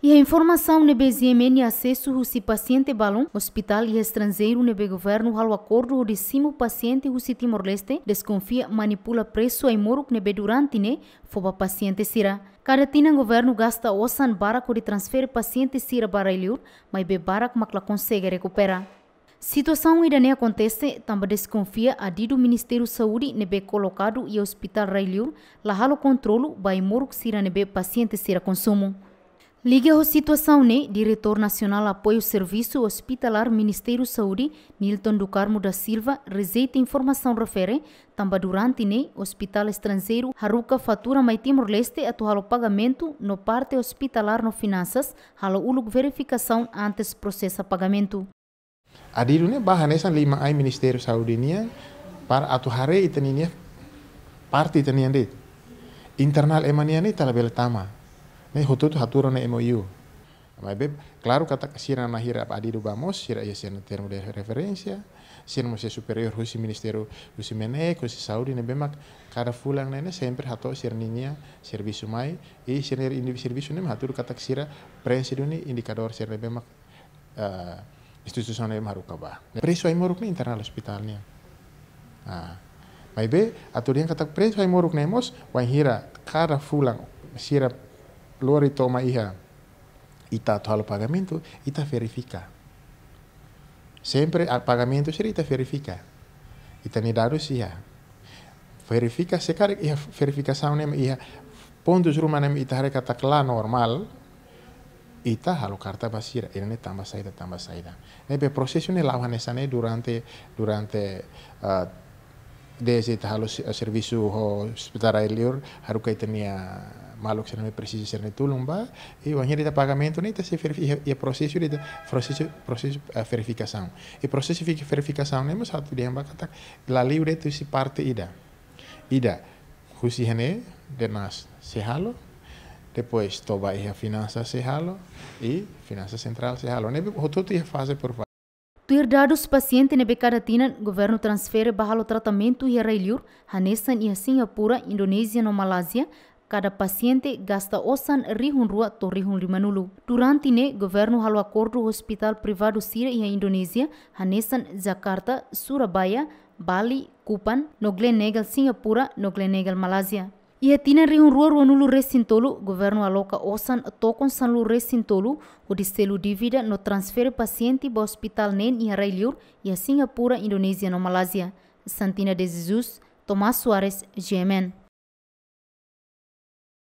E a informação nebe ZMN acesso rusi paciente balão, hospital e estrangeiro nebe governo halo acordo de cimo paciente rusi Timor-Leste, desconfia, manipula preço a imoruk nebe durante ne, né, foba paciente sira. Cada tina governo gasta osan o de transfer paciente sira para ilur, mas be barak macla consegue recuperar. Situação ainda nem né, acontece, também desconfia a do Ministério da Saúde nebe né, colocado e hospital Railur, lá halo controlo, vai moruk sira nebe paciente sira consumo. Liga a situação, né? Diretor Nacional Apoio Serviço Hospitalar Ministério Saúde, Nilton do Carmo da Silva, receita informação refere, tamba durante, né? Hospital estrangeiro, Haruka fatura mai Timor-Leste atual pagamento no parte hospitalar no finanças, halo ulug verificação antes processa pagamento. Adiru ne bahanesan lima ai Ministério Saúde nia, para atu hare parte itania de. Internal emania ni talabel tama. me hutu tu haturo na MOU. Ma beb, claro kata tá se na hira adi vamos, mos, ia ser no termo de referência, se não ser superior husi ministeru husi menek, husi saudi ne bemak kara fulang nene sempre hato ser ninya, servisu mai i e ser indivíduo servisu nem haturo kata sira prensido ni indikador ser ne bemak uh, sana nem kaba. Preço aí moruk nih internal hospitalnya. ni. Ah. Mas bem, aturian kata preço aí moruk nemos, wahira hira fulang sira luar itu oma iha ita el pagamento, ita verifica. sempre al pagamento se ita verifica. ita ni darus ia, ya. Verifica ia iha ya verificação nem ya rumah nem ita hari kata kela normal. Ita halu karta basira ini tambah saida tambah saida. Nebe proses ini lawan esane durante durante uh, ah, desi ita halu servisu ho hospitalar elior haruka kaitania malok sana me precisa ser ne Tulumba, e o anhiri de pagamento ne eh, se verifica e processo de processo processo verificação e processo de verificação ne mais satu de ba kata la livre tu se parte ida ida husi hene de nas se halo depois toba e a finança se halo e finança central se halo o todo e fase por dados paciente nebe karatinan, governo transfere bahalo tratamento e a hanesan e a Singapura, Indonésia no Malásia, kada pasiente gasta osan rihun rua to rihun limanulu. Durante ne, governo halu acordo hospital privado sira iya Indonesia, hanesan Jakarta, Surabaya, Bali, Kupan, no Glenegal Singapura, no Glenegal Malaysia. Ia tina rihun rua rua nulu resintolu, governo aloka osan tokon sanlu resintolu, o distelu divida no transfer paciente ba hospital nen iya Railiur, iya Singapura, Indonesia no Malaysia. Santina de Jesus, Tomás Soares, GMN.